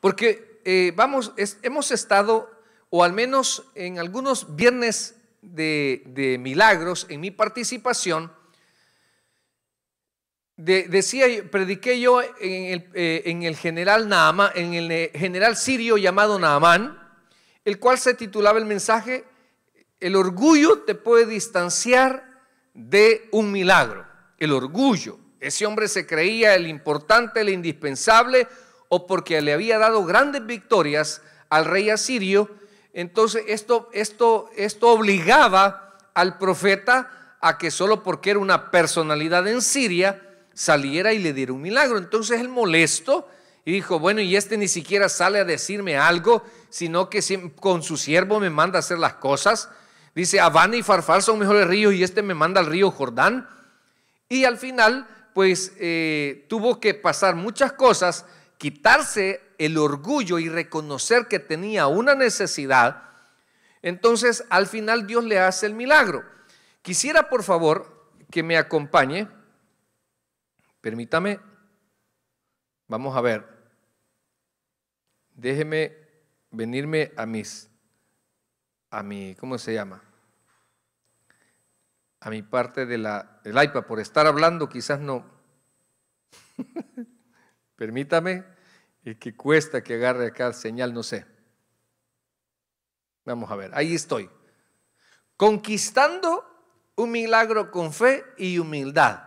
Porque eh, vamos, hemos estado, o al menos en algunos viernes de, milagros, en mi participación, de, decía, prediqué yo en el, general eh, en el eh, general sirio llamado Naamán, el cual se titulaba el mensaje, el orgullo te puede distanciar de un milagro. El orgullo. Ese hombre se creía el importante, el indispensable, o porque le había dado grandes victorias al rey asirio, entonces esto, esto, esto obligaba al profeta a que solo porque era una personalidad en Siria saliera y le diera un milagro. Entonces él molesto y dijo, bueno, y este ni siquiera sale a decirme algo, sino que con su siervo me manda a hacer las cosas. Dice, Habana y Farfar son mejores ríos y este me manda al río Jordán. Y al final, pues eh, tuvo que pasar muchas cosas quitarse el orgullo y reconocer que tenía una necesidad, entonces al final Dios le hace el milagro. Quisiera por favor que me acompañe, permítame, vamos a ver, déjeme venirme a mis, a mi, ¿cómo se llama? A mi parte la el iPad, por estar hablando quizás no. Permítame, y que cuesta que agarre acá señal, no sé. Vamos a ver, ahí estoy. Conquistando un milagro con fe y humildad.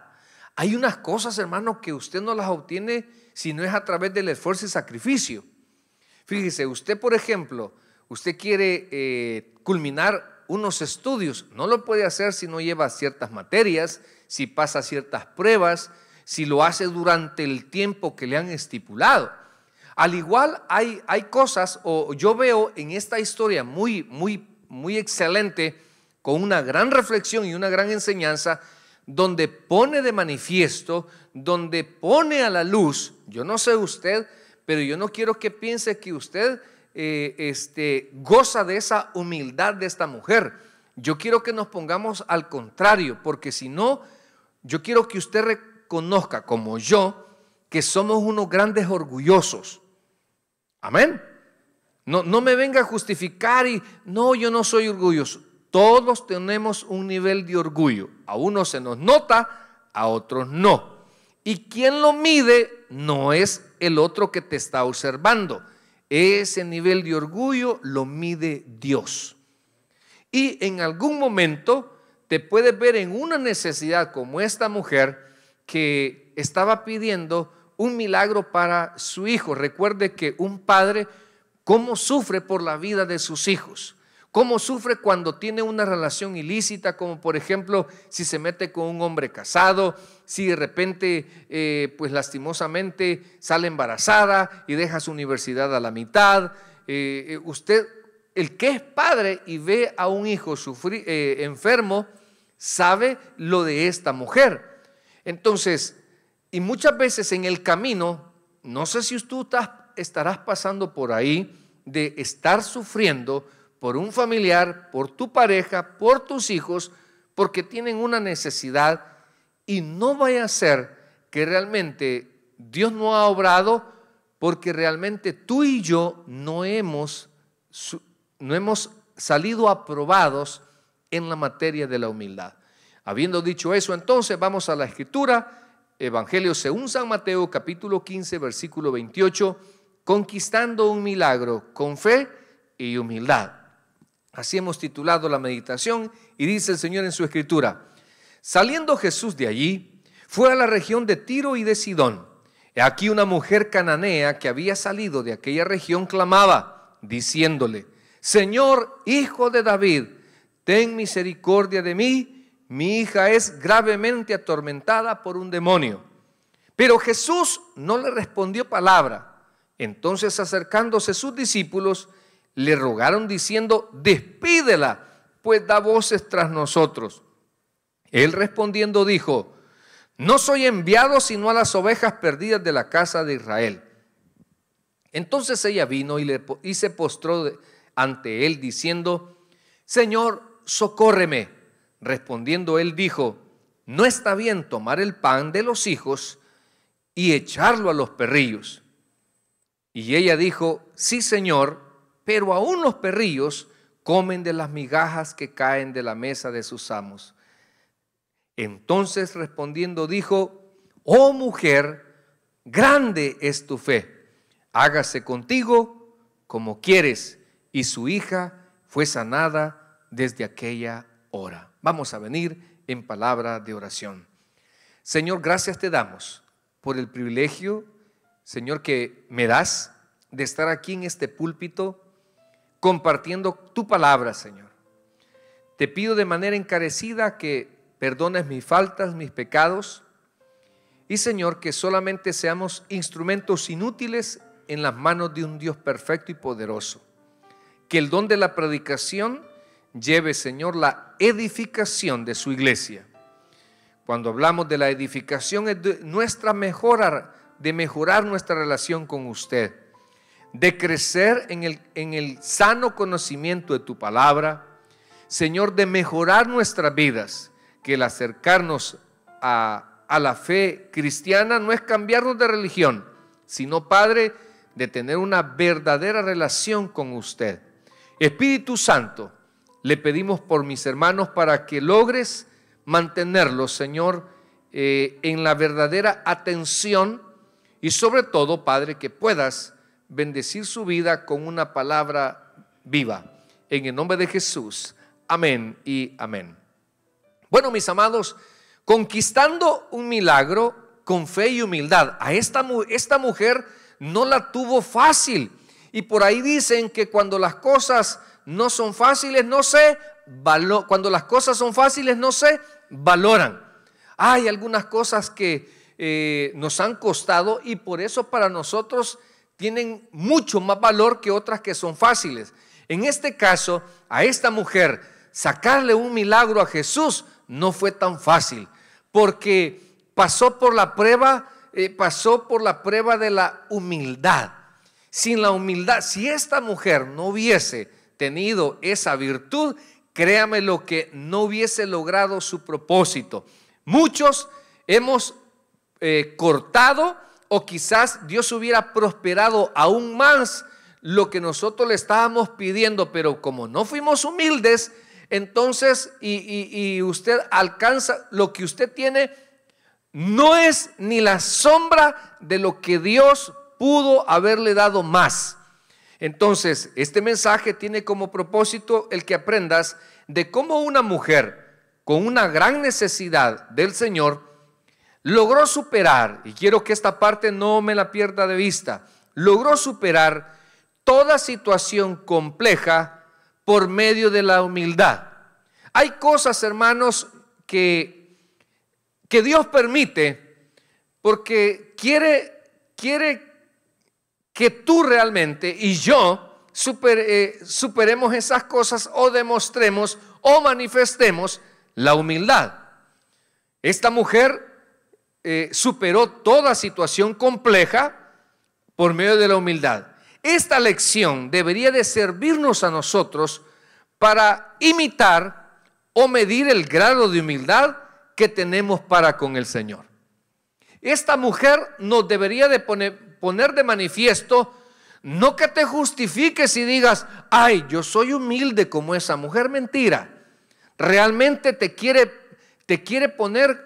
Hay unas cosas, hermano, que usted no las obtiene si no es a través del esfuerzo y sacrificio. Fíjese, usted, por ejemplo, usted quiere eh, culminar unos estudios, no lo puede hacer si no lleva ciertas materias, si pasa ciertas pruebas, si lo hace durante el tiempo que le han estipulado. Al igual hay, hay cosas, o yo veo en esta historia muy, muy, muy excelente, con una gran reflexión y una gran enseñanza, donde pone de manifiesto, donde pone a la luz, yo no sé usted, pero yo no quiero que piense que usted eh, este, goza de esa humildad de esta mujer. Yo quiero que nos pongamos al contrario, porque si no, yo quiero que usted conozca como yo que somos unos grandes orgullosos. Amén. No, no me venga a justificar y no, yo no soy orgulloso. Todos tenemos un nivel de orgullo. A unos se nos nota, a otros no. Y quien lo mide no es el otro que te está observando. Ese nivel de orgullo lo mide Dios. Y en algún momento te puedes ver en una necesidad como esta mujer que estaba pidiendo un milagro para su hijo. Recuerde que un padre, ¿cómo sufre por la vida de sus hijos? ¿Cómo sufre cuando tiene una relación ilícita, como por ejemplo si se mete con un hombre casado, si de repente, eh, pues lastimosamente, sale embarazada y deja su universidad a la mitad? Eh, eh, usted, el que es padre y ve a un hijo sufrir, enfermo, sabe lo de esta mujer entonces, y muchas veces en el camino, no sé si tú estarás pasando por ahí de estar sufriendo por un familiar, por tu pareja, por tus hijos, porque tienen una necesidad y no vaya a ser que realmente Dios no ha obrado porque realmente tú y yo no hemos, no hemos salido aprobados en la materia de la humildad. Habiendo dicho eso, entonces vamos a la escritura, Evangelio según San Mateo capítulo 15, versículo 28, conquistando un milagro con fe y humildad. Así hemos titulado la meditación y dice el Señor en su escritura, saliendo Jesús de allí, fue a la región de Tiro y de Sidón. Aquí una mujer cananea que había salido de aquella región clamaba, diciéndole, Señor, hijo de David, ten misericordia de mí mi hija es gravemente atormentada por un demonio. Pero Jesús no le respondió palabra. Entonces acercándose sus discípulos, le rogaron diciendo, despídela, pues da voces tras nosotros. Él respondiendo dijo, no soy enviado sino a las ovejas perdidas de la casa de Israel. Entonces ella vino y, y se postró ante él diciendo, Señor, socórreme. Respondiendo él dijo, no está bien tomar el pan de los hijos y echarlo a los perrillos. Y ella dijo, sí señor, pero aún los perrillos comen de las migajas que caen de la mesa de sus amos. Entonces respondiendo dijo, oh mujer, grande es tu fe, hágase contigo como quieres. Y su hija fue sanada desde aquella hora. Vamos a venir en palabra de oración. Señor, gracias te damos por el privilegio, Señor, que me das de estar aquí en este púlpito compartiendo tu palabra, Señor. Te pido de manera encarecida que perdones mis faltas, mis pecados, y Señor, que solamente seamos instrumentos inútiles en las manos de un Dios perfecto y poderoso. Que el don de la predicación lleve, Señor, la edificación de su iglesia. Cuando hablamos de la edificación, es de nuestra mejora, de mejorar nuestra relación con usted, de crecer en el, en el sano conocimiento de tu palabra, Señor, de mejorar nuestras vidas, que el acercarnos a, a la fe cristiana no es cambiarnos de religión, sino, Padre, de tener una verdadera relación con usted. Espíritu Santo, le pedimos por mis hermanos para que logres mantenerlos, Señor, eh, en la verdadera atención y sobre todo, Padre, que puedas bendecir su vida con una palabra viva. En el nombre de Jesús. Amén y amén. Bueno, mis amados, conquistando un milagro con fe y humildad. A esta, esta mujer no la tuvo fácil. Y por ahí dicen que cuando las cosas no son fáciles, no se Cuando las cosas son fáciles, no se valoran. Hay algunas cosas que eh, nos han costado y por eso para nosotros tienen mucho más valor que otras que son fáciles. En este caso, a esta mujer, sacarle un milagro a Jesús no fue tan fácil, porque pasó por la prueba, eh, pasó por la prueba de la humildad. Sin la humildad, si esta mujer no hubiese tenido esa virtud, créame lo que no hubiese logrado su propósito. Muchos hemos eh, cortado o quizás Dios hubiera prosperado aún más lo que nosotros le estábamos pidiendo, pero como no fuimos humildes, entonces y usted alcanza lo que usted tiene, no es ni la sombra de lo que Dios pudo haberle dado más. Entonces, este mensaje tiene como propósito el que aprendas de cómo una mujer con una gran necesidad del Señor logró superar, y quiero que esta parte no me la pierda de vista, logró superar toda situación compleja por medio de la humildad. Hay cosas, hermanos, que, que Dios permite porque quiere, quiere que tú realmente y yo eh, superemos esas cosas o demostremos o manifestemos la humildad. Esta mujer eh, superó toda situación compleja por medio de la humildad. Esta lección debería de servirnos a nosotros para imitar o medir el grado de humildad que tenemos para con el Señor. Esta mujer nos debería de poner, poner de manifiesto, no que te justifiques y digas, ay, yo soy humilde como esa mujer, mentira. Realmente te quiere, te quiere poner,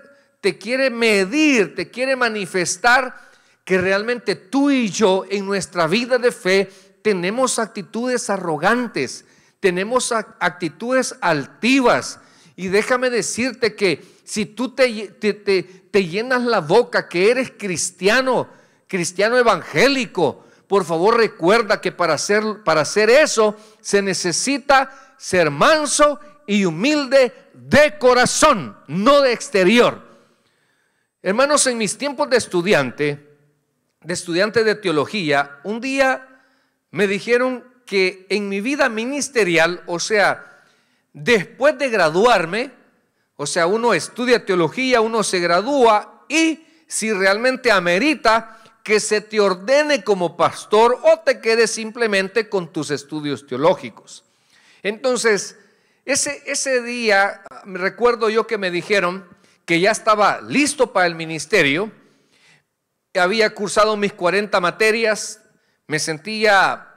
te quiere medir, te quiere manifestar que realmente tú y yo en nuestra vida de fe tenemos actitudes arrogantes, tenemos actitudes altivas. Y déjame decirte que si tú te, te, te, te, llenas la boca que eres cristiano, cristiano evangélico, por favor recuerda que para hacer, para hacer eso se necesita ser manso y humilde de corazón, no de exterior. Hermanos, en mis tiempos de estudiante, de estudiante de teología, un día me dijeron que en mi vida ministerial, o sea, después de graduarme, o sea, uno estudia teología, uno se gradúa y si realmente amerita, que se te ordene como pastor o te quedes simplemente con tus estudios teológicos. Entonces, ese, ese día, recuerdo yo que me dijeron que ya estaba listo para el ministerio, había cursado mis 40 materias, me sentía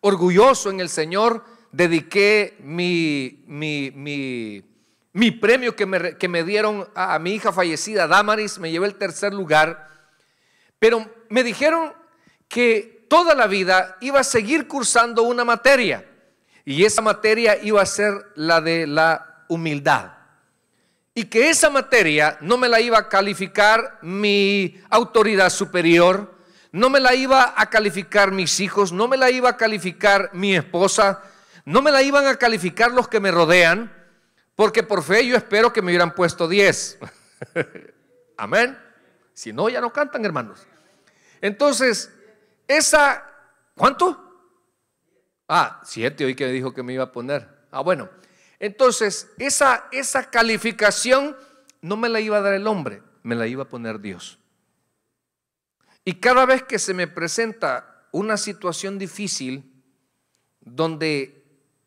orgulloso en el Señor, dediqué mi, mi, premio que me, dieron a, a mi hija fallecida, Damaris, me llevé el tercer lugar, pero me dijeron que toda la vida iba a seguir cursando una materia y esa materia iba a ser la de la humildad. Y que esa materia no me la iba a calificar mi autoridad superior, no me la iba a calificar mis hijos, no me la iba a calificar mi esposa, no me la iban a calificar los que me rodean, porque por fe yo espero que me hubieran puesto 10. Amén. Si no, ya no cantan, hermanos. Entonces, esa, ¿cuánto? Ah, siete, hoy que me dijo que me iba a poner. Ah, bueno. Entonces, esa, esa calificación no me la iba a dar el hombre, me la iba a poner Dios. Y cada vez que se me presenta una situación difícil, donde,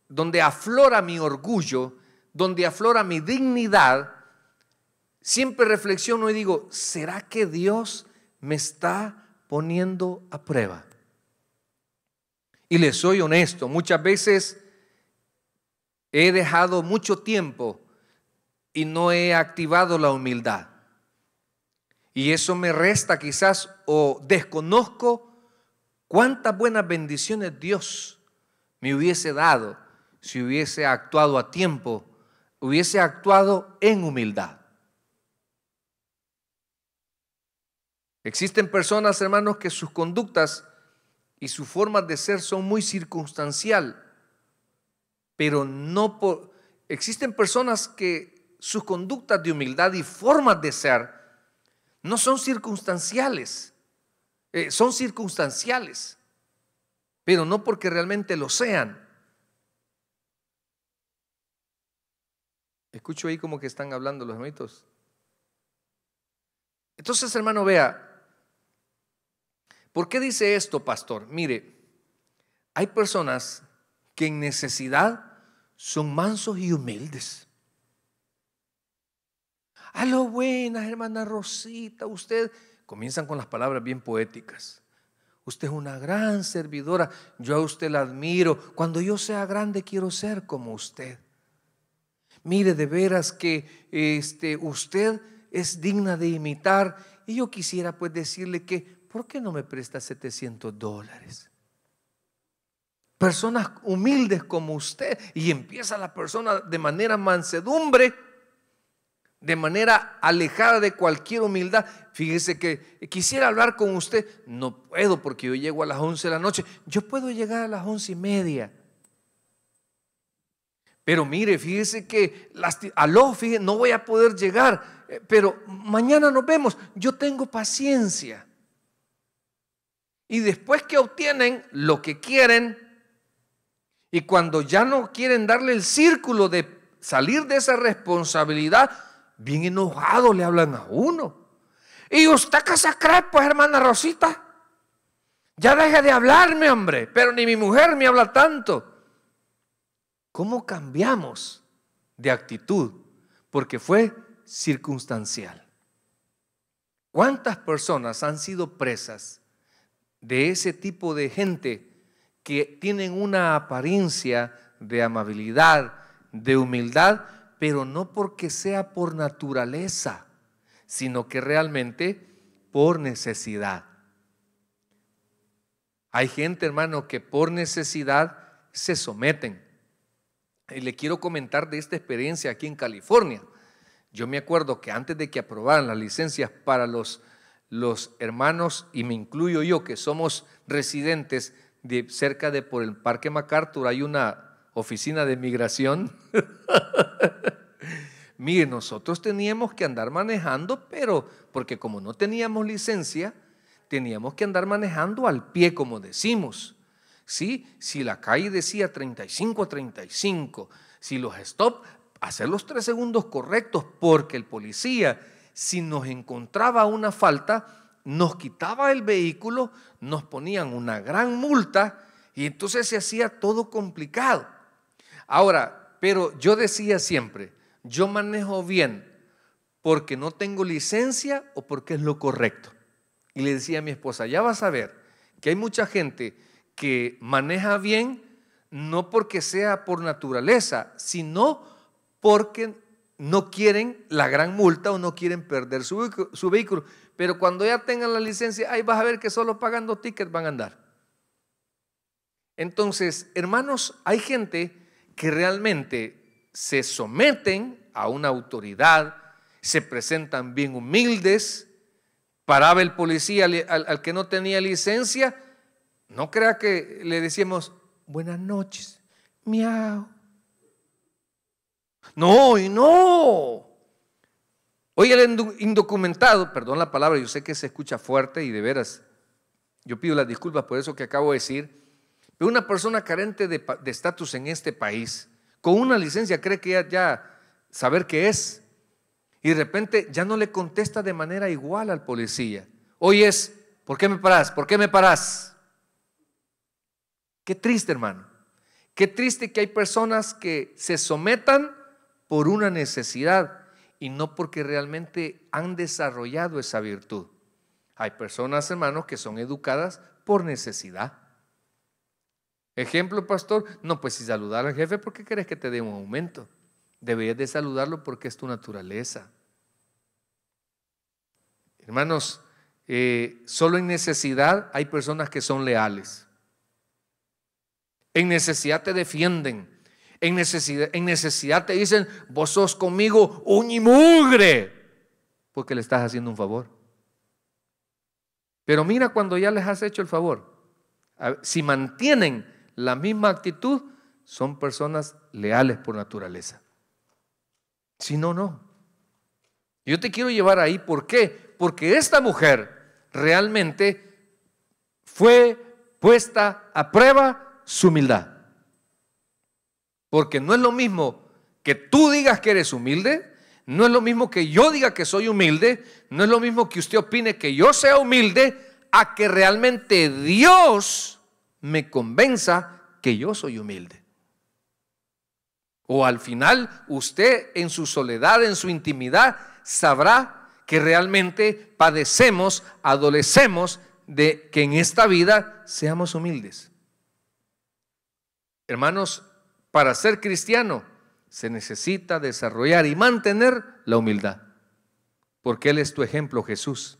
donde aflora mi orgullo, donde aflora mi dignidad, siempre reflexiono y digo, ¿será que Dios me está poniendo a prueba. Y le soy honesto, muchas veces he dejado mucho tiempo y no he activado la humildad. Y eso me resta quizás o desconozco cuántas buenas bendiciones Dios me hubiese dado si hubiese actuado a tiempo, hubiese actuado en humildad. Existen personas, hermanos, que sus conductas y sus formas de ser son muy circunstancial, pero no por... Existen personas que sus conductas de humildad y formas de ser no son circunstanciales, eh, son circunstanciales, pero no porque realmente lo sean. Escucho ahí como que están hablando los hermanitos. Entonces, hermano, vea, ¿Por qué dice esto, pastor? Mire, hay personas que en necesidad son mansos y humildes. A lo buena, hermana Rosita, usted, comienzan con las palabras bien poéticas. Usted es una gran servidora, yo a usted la admiro. Cuando yo sea grande quiero ser como usted. Mire, de veras que este, usted es digna de imitar. Y yo quisiera pues decirle que ¿por qué no me presta 700 dólares? Personas humildes como usted. Y empieza la persona de manera mansedumbre, de manera alejada de cualquier humildad. Fíjese que quisiera hablar con usted. No puedo porque yo llego a las 11 de la noche. Yo puedo llegar a las 11 y media. Pero mire, fíjese que, aló, fíjese, no voy a poder llegar, eh, pero mañana nos vemos. Yo tengo paciencia. Y después que obtienen lo que quieren, y cuando ya no quieren darle el círculo de salir de esa responsabilidad, bien enojado le hablan a uno. Y usted qué se pues, hermana Rosita, ya deje de hablarme, hombre, pero ni mi mujer me habla tanto. ¿Cómo cambiamos de actitud? Porque fue circunstancial. ¿Cuántas personas han sido presas de ese tipo de gente que tienen una apariencia de amabilidad, de humildad, pero no porque sea por naturaleza, sino que realmente por necesidad. Hay gente, hermano, que por necesidad se someten. Y le quiero comentar de esta experiencia aquí en California. Yo me acuerdo que antes de que aprobaran las licencias para los los hermanos, y me incluyo yo, que somos residentes cerca de por el Parque MacArthur, hay una oficina de migración. Mire, nosotros teníamos que andar manejando, pero porque como no teníamos licencia, teníamos que andar manejando al pie, como decimos. ¿Sí? Si la calle decía 35 a 35, si los stop, hacer los tres segundos correctos, porque el policía si nos encontraba una falta, nos quitaba el vehículo, nos ponían una gran multa y entonces se hacía todo complicado. Ahora, pero yo decía siempre, yo manejo bien porque no tengo licencia o porque es lo correcto. Y le decía a mi esposa, ya vas a ver que hay mucha gente que maneja bien no porque sea por naturaleza, sino porque no quieren la gran multa o no quieren perder su, vehículo. Pero cuando ya tengan la licencia, ahí vas a ver que solo pagando tickets van a andar. Entonces, hermanos, hay gente que realmente se someten a una autoridad, se presentan bien humildes, paraba el policía al, al que no tenía licencia, no crea que le decíamos, buenas noches, miau, no, y no. Hoy el indocumentado, perdón la palabra, yo sé que se escucha fuerte y de veras, yo pido las disculpas por eso que acabo de decir, pero una persona carente de estatus en este país, con una licencia cree que ya, ya saber qué es, y de repente ya no le contesta de manera igual al policía. Hoy es, ¿por qué me parás? ¿Por qué me parás? Qué triste, hermano. Qué triste que hay personas que se sometan por una necesidad y no porque realmente han desarrollado esa virtud. Hay personas, hermanos, que son educadas por necesidad. Ejemplo, pastor, no, pues si saludar al jefe, ¿por qué querés que te dé un aumento? Deberías de saludarlo porque es tu naturaleza. Hermanos, eh, solo en necesidad hay personas que son leales. En necesidad te defienden, en necesidad, te dicen, vos sos conmigo un mugre, porque le estás haciendo un favor. Pero mira cuando ya les has hecho el favor. Si mantienen la misma actitud, son personas leales por naturaleza. Si no, no. Yo te quiero llevar ahí, ¿por qué? Porque esta mujer realmente fue puesta a prueba su humildad. Porque no es lo mismo que tú digas que eres humilde, no es lo mismo que yo diga que soy humilde, no es lo mismo que usted opine que yo sea humilde, a que realmente Dios me convenza que yo soy humilde. O al final usted en su soledad, en su intimidad, sabrá que realmente padecemos, adolecemos de que en esta vida seamos humildes. Hermanos, para ser cristiano se necesita desarrollar y mantener la humildad. Porque Él es tu ejemplo, Jesús.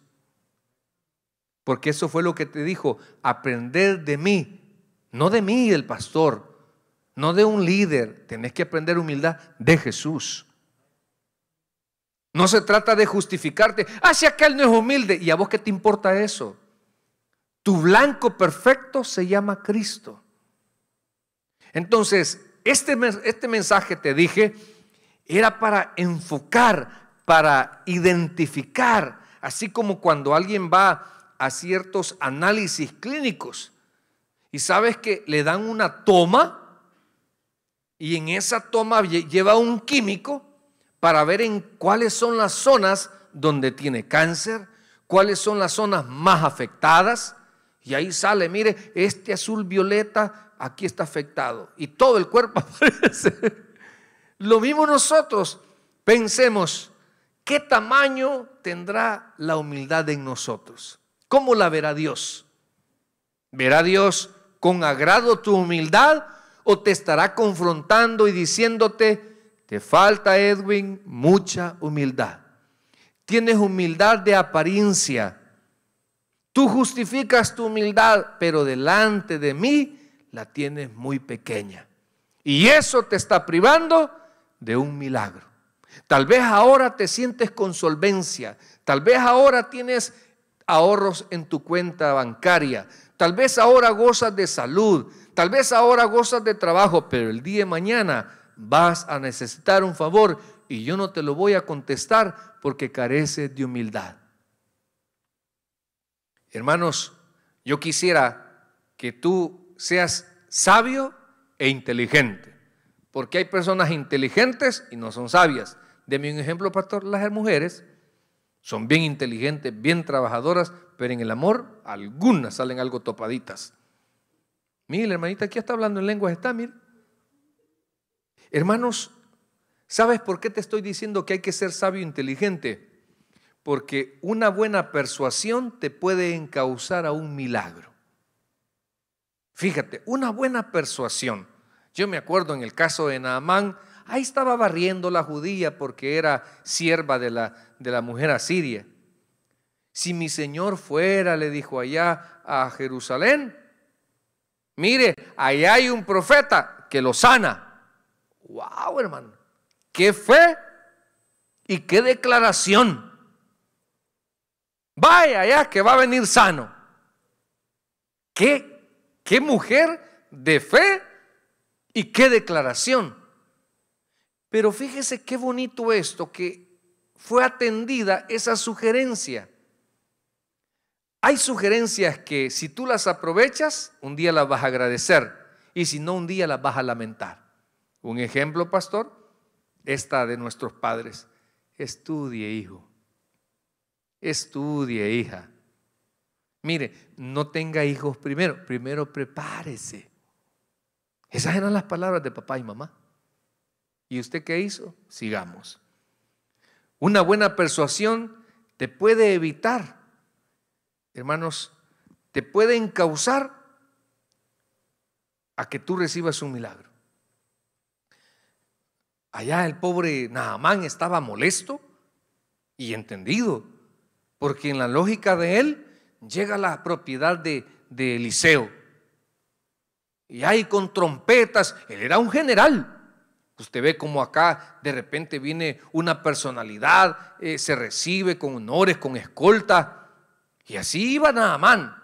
Porque eso fue lo que te dijo, aprender de mí, no de mí el pastor, no de un líder, tenés que aprender humildad de Jesús. No se trata de justificarte, ¿hacia ah, que él no es humilde, ¿y a vos qué te importa eso? Tu blanco perfecto se llama Cristo. Entonces, este, este, mensaje, te dije, era para enfocar, para identificar, así como cuando alguien va a ciertos análisis clínicos y sabes que le dan una toma y en esa toma lleva un químico para ver en cuáles son las zonas donde tiene cáncer, cuáles son las zonas más afectadas. Y ahí sale, mire, este azul violeta aquí está afectado y todo el cuerpo aparece. Lo mismo nosotros, pensemos, ¿qué tamaño tendrá la humildad en nosotros? ¿Cómo la verá Dios? ¿Verá Dios con agrado tu humildad o te estará confrontando y diciéndote, te falta Edwin mucha humildad? Tienes humildad de apariencia. Tú justificas tu humildad, pero delante de mí la tienes muy pequeña. Y eso te está privando de un milagro. Tal vez ahora te sientes con solvencia, tal vez ahora tienes ahorros en tu cuenta bancaria, tal vez ahora gozas de salud, tal vez ahora gozas de trabajo, pero el día de mañana vas a necesitar un favor y yo no te lo voy a contestar porque careces de humildad. Hermanos, yo quisiera que tú seas sabio e inteligente. Porque hay personas inteligentes y no son sabias. Deme un ejemplo, pastor, las mujeres son bien inteligentes, bien trabajadoras, pero en el amor algunas salen algo topaditas. mira hermanita aquí está hablando en lenguas, está, Hermanos, ¿sabes por qué te estoy diciendo que hay que ser sabio e inteligente? Porque una buena persuasión te puede encauzar a un milagro. Fíjate, una buena persuasión. Yo me acuerdo en el caso de Naamán, ahí estaba barriendo la judía porque era sierva de la, de la mujer asiria. Si mi señor fuera, le dijo allá a Jerusalén, mire, allá hay un profeta que lo sana. ¡Wow, hermano! ¡Qué fe y qué declaración! Vaya allá que va a venir sano. ¿Qué, Qué mujer de fe y qué declaración. Pero fíjese qué bonito esto, que fue atendida esa sugerencia. Hay sugerencias que si tú las aprovechas, un día las vas a agradecer y si no, un día las vas a lamentar. Un ejemplo, pastor, esta de nuestros padres. Estudie, hijo. Estudie, hija. Mire, no tenga hijos primero, primero prepárese. Esas eran las palabras de papá y mamá. ¿Y usted qué hizo? Sigamos. Una buena persuasión te puede evitar, hermanos, te puede encauzar a que tú recibas un milagro. Allá el pobre Naamán estaba molesto y entendido, porque en la lógica de él, llega a la propiedad de, Eliseo. Y hay con trompetas, él era un general. Usted ve como acá de repente viene una personalidad, eh, se recibe con honores, con escolta. Y así iba Naamán,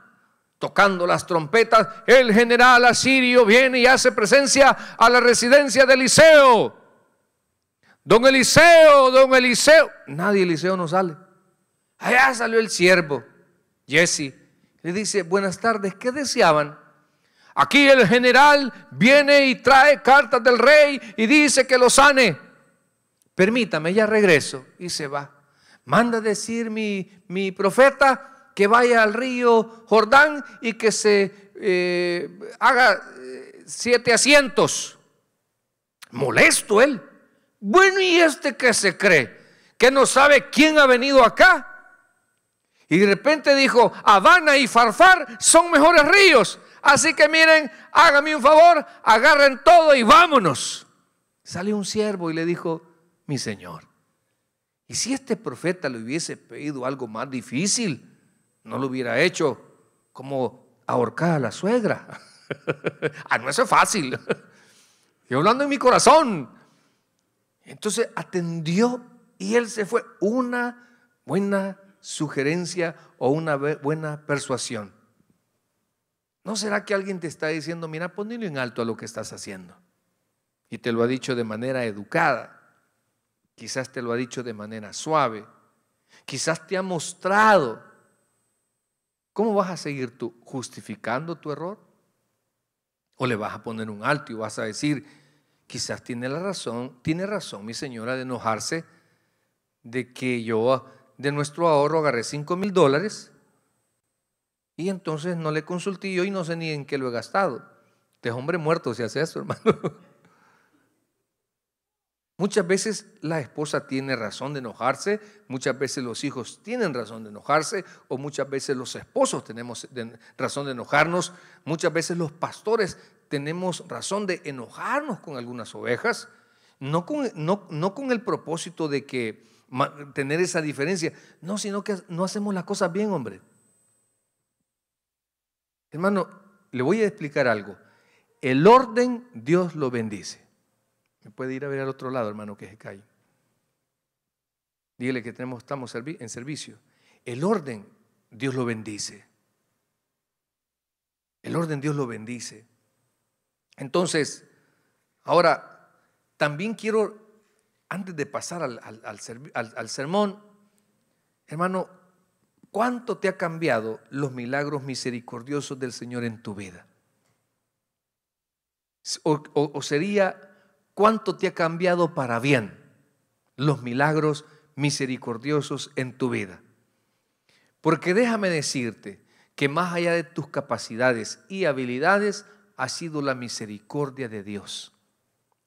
tocando las trompetas. El general asirio viene y hace presencia a la residencia de Eliseo. Don Eliseo, don Eliseo. Nadie Eliseo no sale. Allá salió el siervo. Jesse le dice, buenas tardes, ¿qué deseaban? Aquí el general viene y trae cartas del rey y dice que lo sane. Permítame, ya regreso. Y se va. Manda decir mi, mi profeta que vaya al río Jordán y que se eh, haga eh, siete asientos. Molesto él. Bueno, ¿y este que se cree? Que no sabe quién ha venido acá y de repente dijo, Habana y Farfar son mejores ríos. Así que miren, hágame un favor, agarren todo y vámonos. Salió un siervo y le dijo, mi señor, ¿y si este profeta le hubiese pedido algo más difícil? No lo hubiera hecho como ahorcar a la suegra. ah, no, eso es fácil. Yo hablando en mi corazón. Entonces atendió y él se fue. Una buena sugerencia o una buena persuasión. ¿No será que alguien te está diciendo, mira, ponle en alto a lo que estás haciendo? Y te lo ha dicho de manera educada, quizás te lo ha dicho de manera suave, quizás te ha mostrado. ¿Cómo vas a seguir tú? ¿Justificando tu error? ¿O le vas a poner un alto y vas a decir, quizás tiene la razón, tiene razón mi señora de enojarse de que yo de nuestro ahorro agarré 5 mil dólares y entonces no le consulté yo y no sé ni en qué lo he gastado. Este es hombre muerto si hace eso, hermano. Muchas veces la esposa tiene razón de enojarse, muchas veces los hijos tienen razón de enojarse, o muchas veces los esposos tenemos razón de enojarnos, muchas veces los pastores tenemos razón de enojarnos con algunas ovejas, no con el propósito de que tener esa diferencia. No, sino que no hacemos las cosas bien, hombre. Hermano, le voy a explicar algo. El orden, Dios lo bendice. Me puede ir a ver al otro lado, hermano, que se cae. Dígale que tenemos, estamos en servicio. El orden, Dios lo bendice. El orden, Dios lo bendice. Entonces, ahora, también quiero antes de pasar al, sermón, hermano, ¿cuánto te ha cambiado los milagros misericordiosos del Señor en tu vida? O, o sería, ¿cuánto te ha cambiado para bien los milagros misericordiosos en tu vida? Porque déjame decirte que más allá de tus capacidades y habilidades ha sido la misericordia de Dios.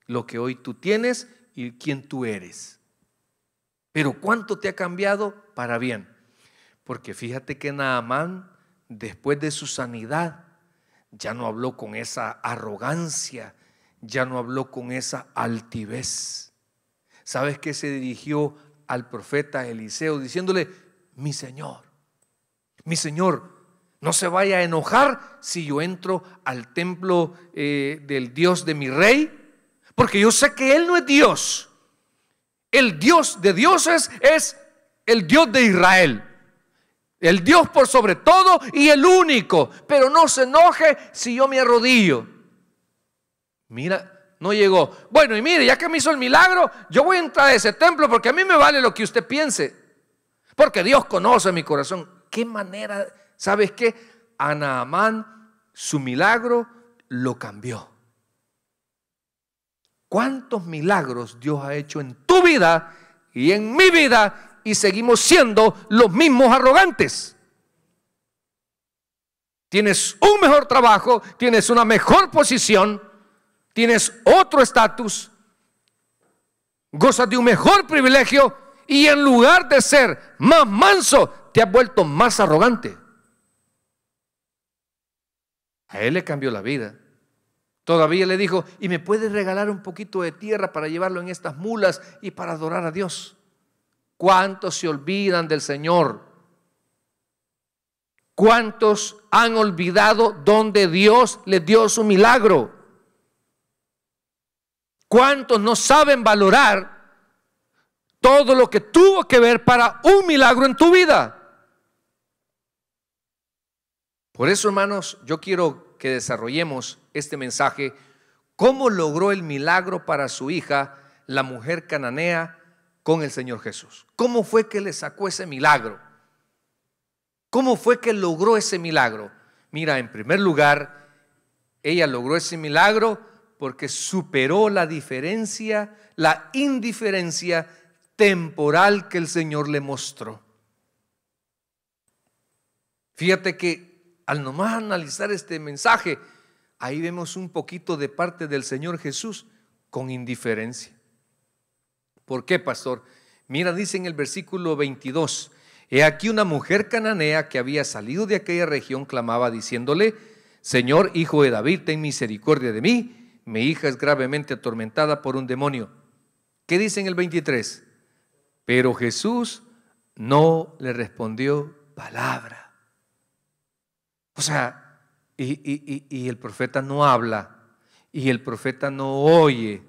Lo que hoy tú tienes y quién tú eres. Pero cuánto te ha cambiado para bien. Porque fíjate que Naamán, después de su sanidad, ya no habló con esa arrogancia, ya no habló con esa altivez. ¿Sabes que se dirigió al profeta Eliseo diciéndole, mi Señor, mi Señor, no se vaya a enojar si yo entro al templo eh, del Dios de mi rey porque yo sé que Él no es Dios. El Dios de dioses es el Dios de Israel. El Dios por sobre todo y el único. Pero no se enoje si yo me arrodillo. Mira, no llegó. Bueno, y mire, ya que me hizo el milagro, yo voy a entrar a ese templo porque a mí me vale lo que usted piense. Porque Dios conoce mi corazón. ¿Qué manera, sabes qué? A su milagro lo cambió cuántos milagros Dios ha hecho en tu vida y en mi vida y seguimos siendo los mismos arrogantes. Tienes un mejor trabajo, tienes una mejor posición, tienes otro estatus, gozas de un mejor privilegio y en lugar de ser más manso, te has vuelto más arrogante. A él le cambió la vida. Todavía le dijo, ¿y me puedes regalar un poquito de tierra para llevarlo en estas mulas y para adorar a Dios? ¿Cuántos se olvidan del Señor? ¿Cuántos han olvidado donde Dios les dio su milagro? ¿Cuántos no saben valorar todo lo que tuvo que ver para un milagro en tu vida? Por eso, hermanos, yo quiero que desarrollemos este mensaje, cómo logró el milagro para su hija, la mujer cananea, con el Señor Jesús. ¿Cómo fue que le sacó ese milagro? ¿Cómo fue que logró ese milagro? Mira, en primer lugar, ella logró ese milagro porque superó la diferencia, la indiferencia temporal que el Señor le mostró. Fíjate que al nomás analizar este mensaje, ahí vemos un poquito de parte del Señor Jesús con indiferencia. ¿Por qué, pastor? Mira, dice en el versículo 22, he aquí una mujer cananea que había salido de aquella región clamaba diciéndole, Señor, hijo de David, ten misericordia de mí, mi hija es gravemente atormentada por un demonio. ¿Qué dice en el 23? Pero Jesús no le respondió palabra. O sea, y, el profeta no habla, y el profeta no oye.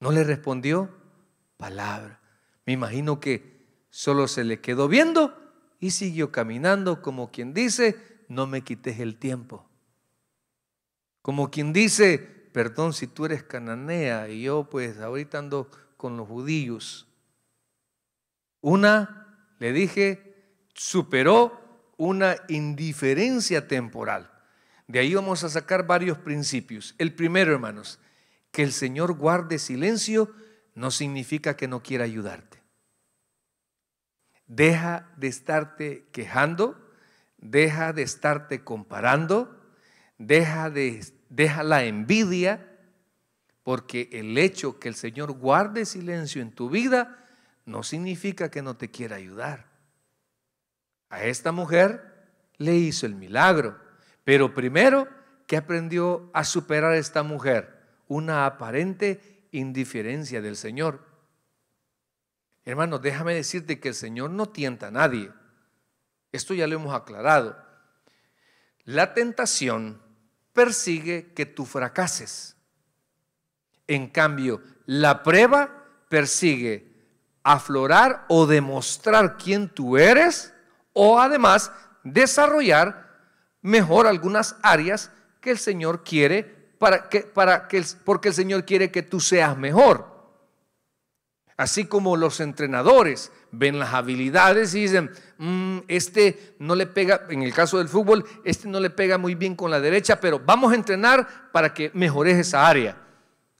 No le respondió palabra. Me imagino que solo se le quedó viendo y siguió caminando como quien dice, no me quites el tiempo. Como quien dice, perdón si tú eres cananea y yo pues ahorita ando con los judíos. Una, le dije, superó una indiferencia temporal. De ahí vamos a sacar varios principios. El primero, hermanos, que el Señor guarde silencio no significa que no quiera ayudarte. Deja de estarte quejando, deja de estarte comparando, deja, de, la envidia, porque el hecho que el Señor guarde silencio en tu vida no significa que no te quiera ayudar. A esta mujer le hizo el milagro. Pero primero, ¿qué aprendió a superar esta mujer? Una aparente indiferencia del Señor. Hermano, déjame decirte que el Señor no tienta a nadie. Esto ya lo hemos aclarado. La tentación persigue que tú fracases. En cambio, la prueba persigue aflorar o demostrar quién tú eres o además desarrollar mejor algunas áreas que el Señor quiere, para que, para que, porque el Señor quiere que tú seas mejor. Así como los entrenadores ven las habilidades y dicen, mm, este no le pega, en el caso del fútbol, este no le pega muy bien con la derecha, pero vamos a entrenar para que mejores esa área.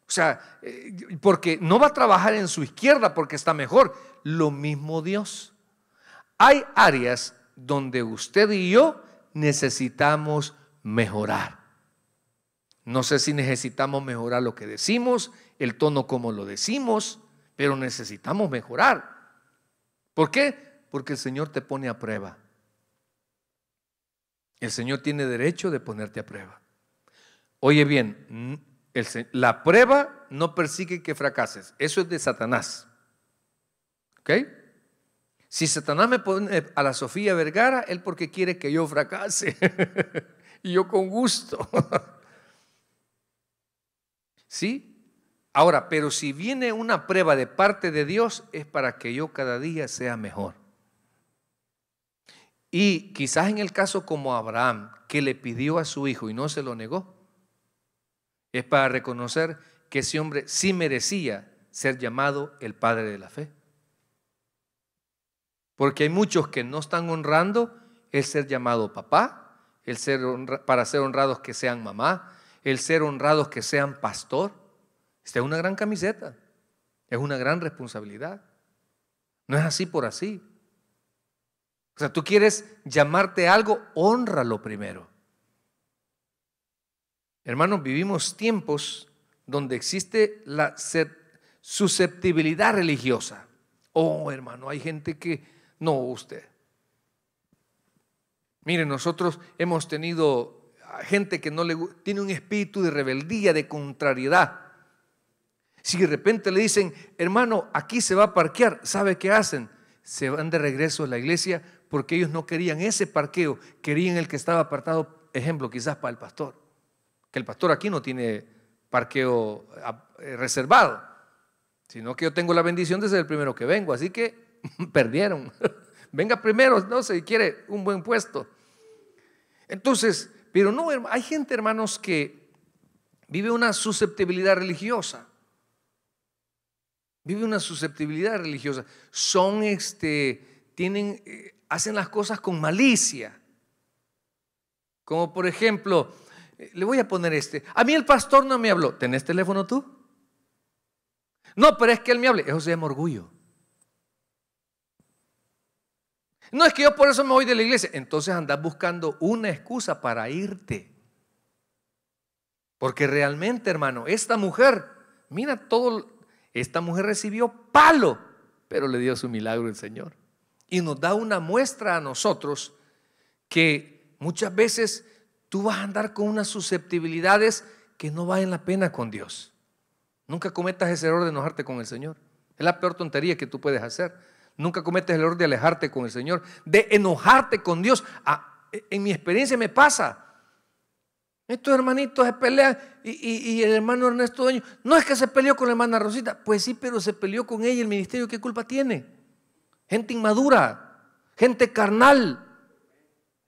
O sea, eh, porque no va a trabajar en su izquierda porque está mejor. Lo mismo Dios hay áreas donde usted y yo necesitamos mejorar. No sé si necesitamos mejorar lo que decimos, el tono como lo decimos, pero necesitamos mejorar. ¿Por qué? Porque el Señor te pone a prueba. El Señor tiene derecho de ponerte a prueba. Oye bien, la prueba no persigue que fracases. Eso es de Satanás. ¿Ok? Si Satanás me pone a la Sofía Vergara, él porque quiere que yo fracase. y yo con gusto. ¿Sí? Ahora, pero si viene una prueba de parte de Dios, es para que yo cada día sea mejor. Y quizás en el caso como Abraham, que le pidió a su hijo y no se lo negó, es para reconocer que ese hombre sí merecía ser llamado el padre de la fe. Porque hay muchos que no están honrando el ser llamado papá, el ser para ser honrados que sean mamá, el ser honrados que sean pastor. Esta es una gran camiseta, es una gran responsabilidad. No es así por así. O sea, tú quieres llamarte algo, lo primero. Hermanos, vivimos tiempos donde existe la susceptibilidad religiosa. Oh, hermano, hay gente que no usted. Mire, nosotros hemos tenido gente que no le tiene un espíritu de rebeldía, de contrariedad. Si de repente le dicen, hermano, aquí se va a parquear, ¿sabe qué hacen? Se van de regreso a la iglesia porque ellos no querían ese parqueo, querían el que estaba apartado, ejemplo, quizás para el pastor. Que el pastor aquí no tiene parqueo ah, eh, reservado, sino que yo tengo la bendición de ser el primero que vengo, así que perdieron. Venga primero, no se quiere un buen puesto. Entonces, pero no, hay gente, hermanos, que vive una susceptibilidad religiosa. Vive una susceptibilidad religiosa. Son, este, tienen, eh, hacen las cosas con malicia. Como por ejemplo, eh, le voy a poner este. A mí el pastor no me habló. ¿Tenés teléfono tú? No, pero es que él me hable. Eso se llama orgullo. No es que yo por eso me voy de la iglesia. Entonces andas buscando una excusa para irte. Porque realmente, hermano, esta mujer, mira todo, esta mujer recibió palo, pero le dio su milagro el Señor. Y nos da una muestra a nosotros que muchas veces tú vas a andar con unas susceptibilidades que no valen la pena con Dios. Nunca cometas ese error de enojarte con el Señor. Es la peor tontería que tú puedes hacer. Nunca cometes el error de alejarte con el Señor, de enojarte con Dios. Ah, en mi experiencia me pasa. Estos hermanitos se pelean y, el hermano Ernesto Dueño, no es que se peleó con la hermana Rosita, pues sí, pero se peleó con ella el ministerio, ¿qué culpa tiene? Gente inmadura, gente carnal,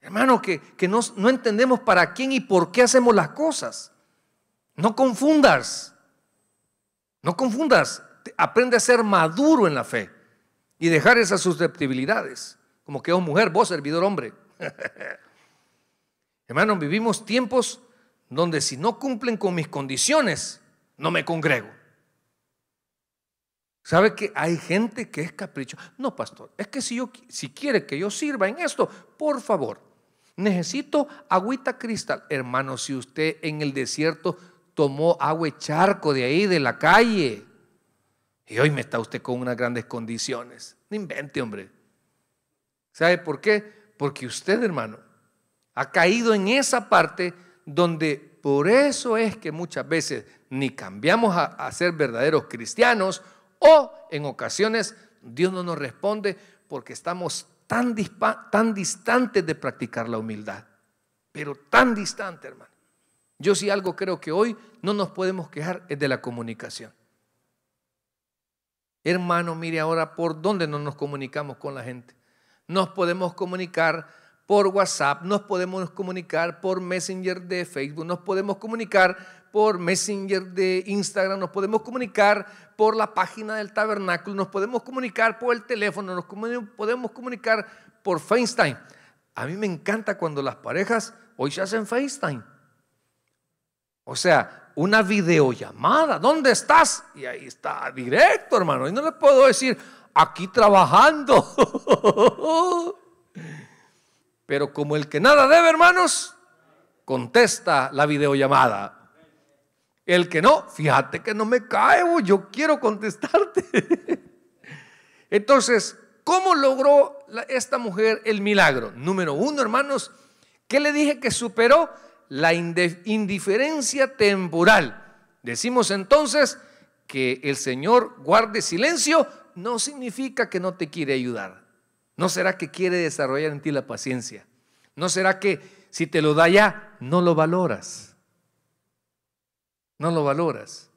hermano que, no entendemos para quién y por qué hacemos las cosas. No confundas, no confundas, aprende a ser maduro en la fe y dejar esas susceptibilidades, como que vos oh, mujer, vos servidor hombre. Hermanos, vivimos tiempos donde si no cumplen con mis condiciones, no me congrego. ¿Sabe que hay gente que es capricho? No, pastor, es que si, yo, si quiere que yo sirva en esto, por favor, necesito agüita cristal. Hermano, si usted en el desierto tomó agua y charco de ahí, de la calle, y hoy me está usted con unas grandes condiciones. No invente, hombre. ¿Sabe por qué? Porque usted, hermano, ha caído en esa parte donde por eso es que muchas veces ni cambiamos a, ser verdaderos cristianos o en ocasiones Dios no nos responde porque estamos tan, tan distantes de practicar la humildad. Pero tan distante, hermano. Yo sí algo creo que hoy no nos podemos quejar es de la comunicación. Hermano, mire ahora por dónde no nos comunicamos con la gente. Nos podemos comunicar por WhatsApp, nos podemos comunicar por Messenger de Facebook, nos podemos comunicar por Messenger de Instagram, nos podemos comunicar por la página del tabernáculo, nos podemos comunicar por el teléfono, nos podemos comunicar por FaceTime. A mí me encanta cuando las parejas hoy se hacen FaceTime o sea, una videollamada. ¿Dónde estás? Y ahí está, directo, hermano. Y no le puedo decir, aquí trabajando. Pero como el que nada debe, hermanos, contesta la videollamada. El que no, fíjate que no me cae, yo quiero contestarte. Entonces, ¿cómo logró esta mujer el milagro? Número uno, hermanos, ¿qué le dije que superó la indiferencia temporal. Decimos entonces que el Señor guarde silencio no significa que no te quiere ayudar. ¿No será que quiere desarrollar en ti la paciencia? ¿No será que si te lo da ya, no lo valoras? No lo valoras.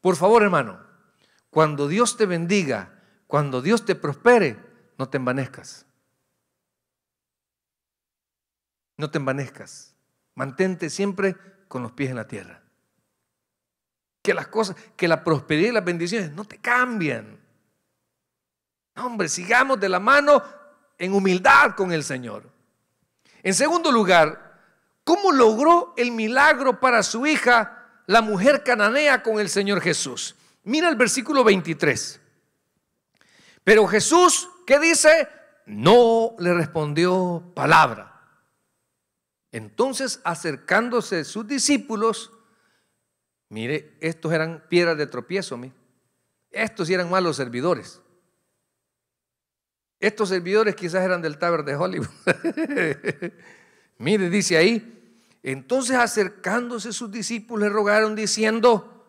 Por favor, hermano, cuando Dios te bendiga, cuando Dios te prospere, no te envanezcas. No te envanezcas. Mantente siempre con los pies en la tierra. Que las cosas, que la prosperidad y las bendiciones no te cambian. hombre, sigamos de la mano en humildad con el Señor. En segundo lugar, ¿cómo logró el milagro para su hija, la mujer cananea, con el Señor Jesús? Mira el versículo 23. Pero Jesús, ¿qué dice? No le respondió palabra. Entonces, acercándose sus discípulos, mire, estos eran piedras de tropiezo, mire. estos eran malos servidores. Estos servidores quizás eran del Taber de Hollywood. mire, dice ahí, entonces acercándose sus discípulos le rogaron diciendo,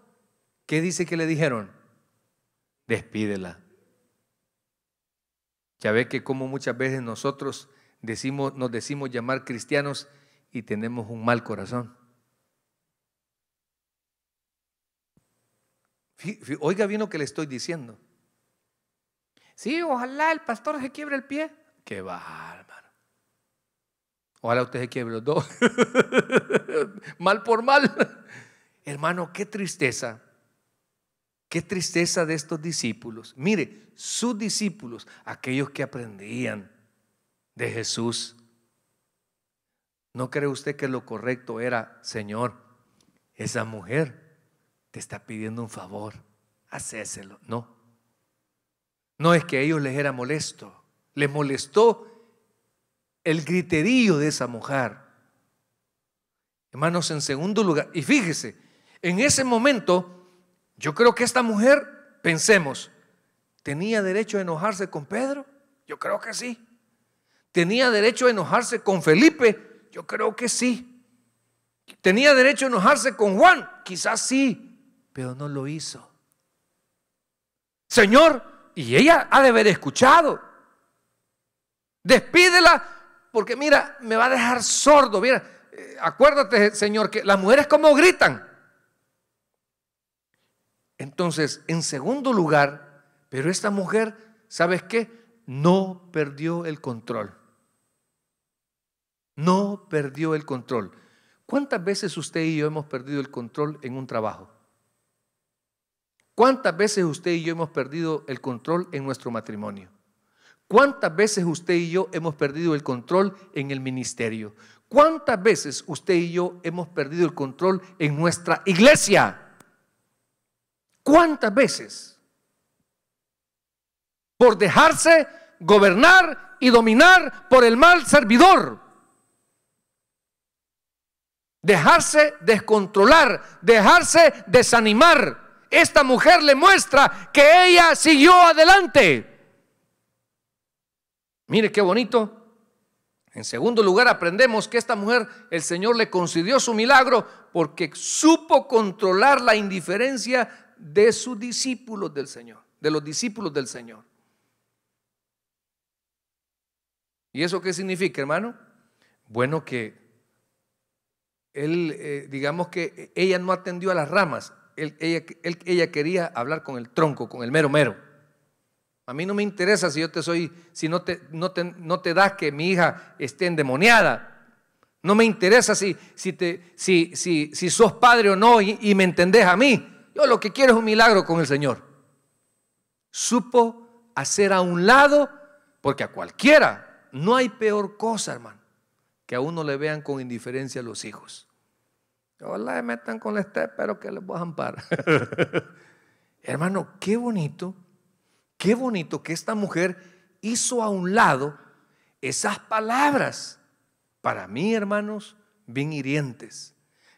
¿qué dice que le dijeron? Despídela. Ya ve que como muchas veces nosotros decimos, nos decimos llamar cristianos y tenemos un mal corazón. Oiga bien lo que le estoy diciendo. Sí, ojalá el pastor se quiebre el pie. Qué hermano. Ojalá usted se quiebre los dos. mal por mal. Hermano, qué tristeza. Qué tristeza de estos discípulos. Mire, sus discípulos, aquellos que aprendían de Jesús, ¿No cree usted que lo correcto era, Señor, esa mujer te está pidiendo un favor, hacéselo? No. No es que a ellos les era molesto, les molestó el griterío de esa mujer. Hermanos, en segundo lugar, y fíjese, en ese momento, yo creo que esta mujer, pensemos, ¿tenía derecho a enojarse con Pedro? Yo creo que sí. ¿Tenía derecho a enojarse con Felipe? Yo creo que sí. ¿Tenía derecho a enojarse con Juan? Quizás sí, pero no lo hizo. Señor, y ella ha de haber escuchado. Despídela porque mira, me va a dejar sordo. Mira, eh, acuérdate, Señor, que las mujeres como gritan. Entonces, en segundo lugar, pero esta mujer, ¿sabes qué? No perdió el control. No perdió el control. ¿Cuántas veces usted y yo hemos perdido el control en un trabajo? ¿Cuántas veces usted y yo hemos perdido el control en nuestro matrimonio? ¿Cuántas veces usted y yo hemos perdido el control en el ministerio? ¿Cuántas veces usted y yo hemos perdido el control en nuestra iglesia? ¿Cuántas veces? Por dejarse gobernar y dominar por el mal servidor dejarse descontrolar, dejarse desanimar. Esta mujer le muestra que ella siguió adelante. Mire qué bonito. En segundo lugar, aprendemos que esta mujer, el Señor le concedió su milagro porque supo controlar la indiferencia de sus discípulos del Señor, de los discípulos del Señor. ¿Y eso qué significa, hermano? Bueno, que él, eh, digamos que ella no atendió a las ramas, ella, quería hablar con el tronco, con el mero mero. A mí no me interesa si yo te soy, si no te, no te, no te das que mi hija esté endemoniada. No me interesa si, si, te, si, si, si sos padre o no y, y me entendés a mí. Yo lo que quiero es un milagro con el Señor. Supo hacer a un lado, porque a cualquiera no hay peor cosa, hermano que a uno le vean con indiferencia a los hijos. Hola, me metan con la esté pero que les voy a amparar. Hermano, qué bonito, qué bonito que esta mujer hizo a un lado esas palabras, para mí, hermanos, bien hirientes,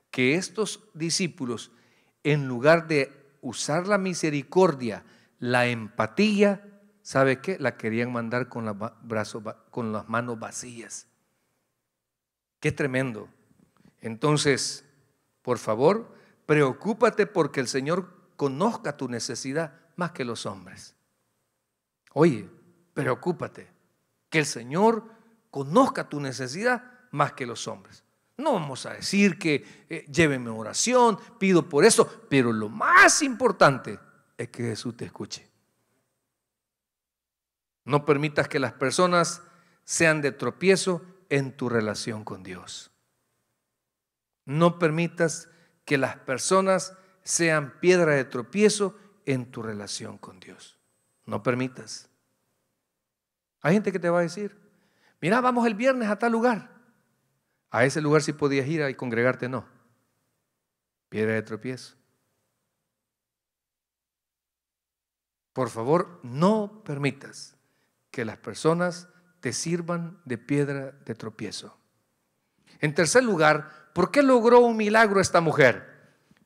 que estos discípulos, en lugar de usar la misericordia, la empatía, ¿sabe qué? La querían mandar con, brazos con las manos vacías es tremendo. Entonces, por favor, preocúpate porque el Señor conozca tu necesidad más que los hombres. Oye, preocúpate que el Señor conozca tu necesidad más que los hombres. No vamos a decir que eh, lléveme oración, pido por eso, pero lo más importante es que Jesús te escuche. No permitas que las personas sean de tropiezo en tu relación con Dios. No permitas que las personas sean piedra de tropiezo en tu relación con Dios. No permitas. Hay gente que te va a decir, mira, vamos el viernes a tal lugar. A ese lugar si podías ir y congregarte, no. Piedra de tropiezo. Por favor, no permitas que las personas te sirvan de piedra de tropiezo. En tercer lugar, ¿por qué logró un milagro esta mujer?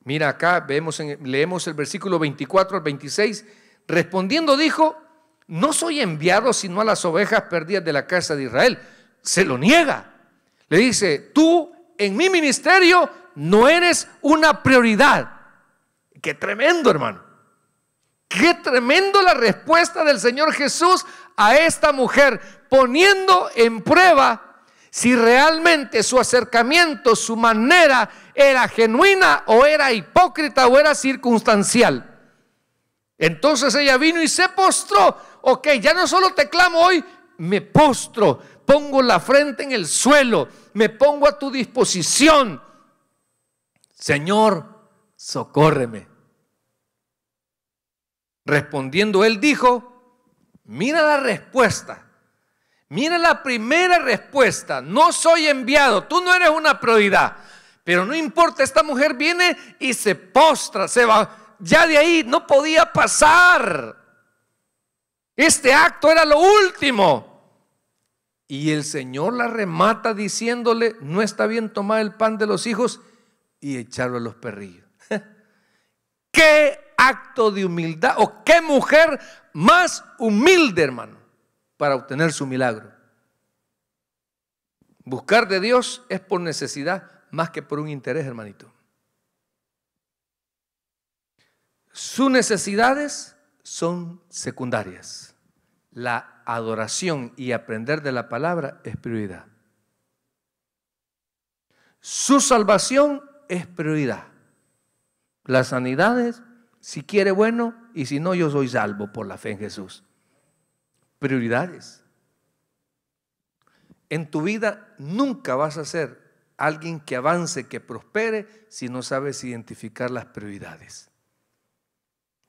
Mira acá, vemos en, leemos el versículo 24 al 26. Respondiendo dijo, no soy enviado sino a las ovejas perdidas de la casa de Israel. Se lo niega. Le dice, tú en mi ministerio no eres una prioridad. Qué tremendo, hermano. Qué tremendo la respuesta del Señor Jesús a esta mujer, poniendo en prueba si realmente su acercamiento, su manera era genuina o era hipócrita o era circunstancial. Entonces ella vino y se postró. Ok, ya no solo te clamo hoy, me postro, pongo la frente en el suelo, me pongo a tu disposición. Señor, socórreme. Respondiendo él dijo, Mira la respuesta. Mira la primera respuesta. No soy enviado. Tú no eres una prioridad. Pero no importa, esta mujer viene y se postra, se va. Ya de ahí no podía pasar. Este acto era lo último. Y el Señor la remata diciéndole, no está bien tomar el pan de los hijos y echarlo a los perrillos. ¿Qué acto de humildad o qué mujer más humilde, hermano, para obtener su milagro. Buscar de Dios es por necesidad más que por un interés, hermanito. Sus necesidades son secundarias. La adoración y aprender de la palabra es prioridad. Su salvación es prioridad. Las sanidades si quiere, bueno, y si no, yo soy salvo por la fe en Jesús. Prioridades. En tu vida nunca vas a ser alguien que avance, que prospere, si no sabes identificar las prioridades.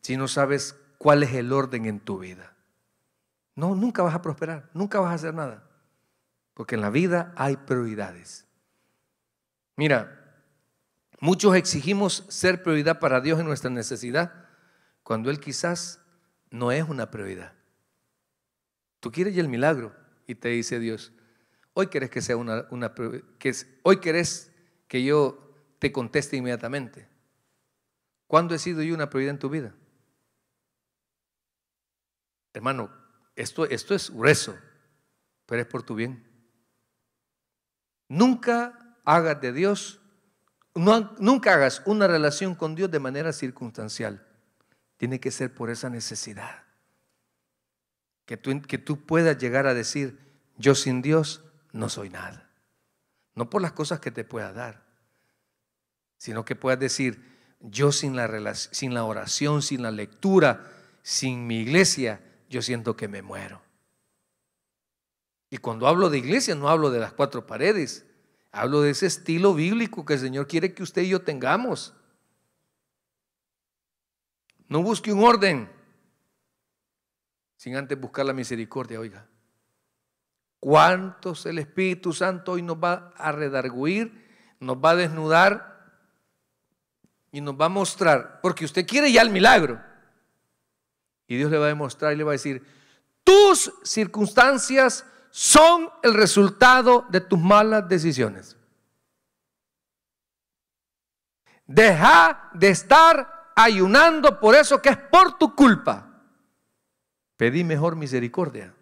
Si no sabes cuál es el orden en tu vida. No, nunca vas a prosperar, nunca vas a hacer nada. Porque en la vida hay prioridades. Mira, Muchos exigimos ser prioridad para Dios en nuestra necesidad, cuando Él quizás no es una prioridad. Tú quieres el milagro y te dice Dios, hoy querés que sea una, hoy quieres que yo te conteste inmediatamente. ¿Cuándo he sido yo una prioridad en tu vida? Hermano, esto, esto es grueso, pero es por tu bien. Nunca hagas de Dios nunca hagas una relación con Dios de manera circunstancial. Tiene que ser por esa necesidad. Que tú, que tú puedas llegar a decir, yo sin Dios no soy nada. No por las cosas que te pueda dar, sino que puedas decir, yo sin la, sin la oración, sin la lectura, sin mi iglesia, yo siento que me muero. Y cuando hablo de iglesia no hablo de las cuatro paredes, Hablo de ese estilo bíblico que el Señor quiere que usted y yo tengamos. No busque un orden sin antes buscar la misericordia, oiga. ¿Cuántos el Espíritu Santo hoy nos va a redarguir, nos va a desnudar y nos va a mostrar? Porque usted quiere ya el milagro. Y Dios le va a demostrar y le va a decir, tus circunstancias son el resultado de tus malas decisiones. Deja de estar ayunando por eso que es por tu culpa. Pedí mejor misericordia.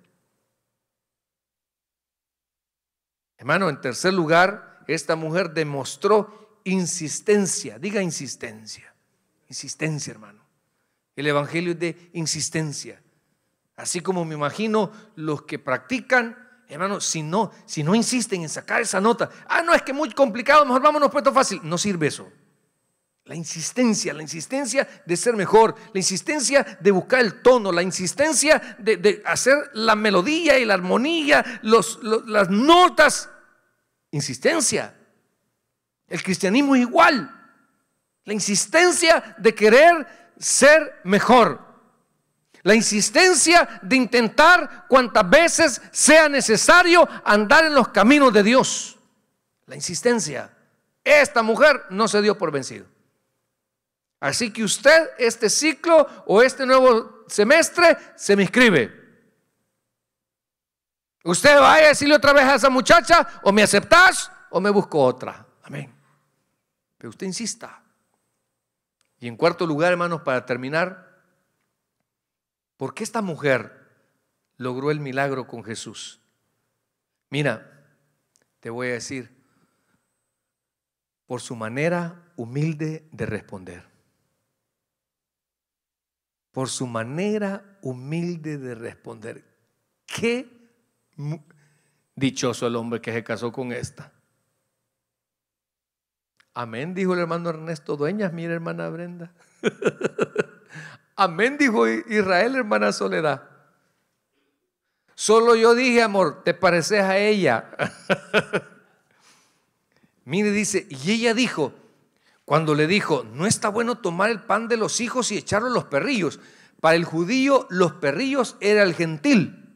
Hermano, en tercer lugar, esta mujer demostró insistencia. Diga insistencia. Insistencia, hermano. El Evangelio es de insistencia. Así como me imagino los que practican, hermanos, si no, si no insisten en sacar esa nota, ah, no, es que muy complicado, mejor vámonos puesto fácil. No sirve eso. La insistencia, la insistencia de ser mejor, la insistencia de buscar el tono, la insistencia de, hacer la melodía y la armonía, las notas. Insistencia. El cristianismo es igual. La insistencia de querer ser mejor. La insistencia de intentar cuantas veces sea necesario andar en los caminos de Dios. La insistencia. Esta mujer no se dio por vencido. Así que usted este ciclo o este nuevo semestre se me inscribe. Usted vaya a decirle otra vez a esa muchacha, o me aceptas o me busco otra. Amén. Pero usted insista. Y en cuarto lugar, hermanos, para terminar, ¿Por qué esta mujer logró el milagro con Jesús? Mira, te voy a decir, por su manera humilde de responder. Por su manera humilde de responder. Qué dichoso el hombre que se casó con esta. Amén, dijo el hermano Ernesto Dueñas, mira hermana Brenda. Amén, dijo Israel, hermana Soledad. Solo yo dije, amor, te pareces a ella. Mire, dice, y ella dijo, cuando le dijo, no está bueno tomar el pan de los hijos y echarlo a los perrillos. Para el judío, los perrillos era el gentil.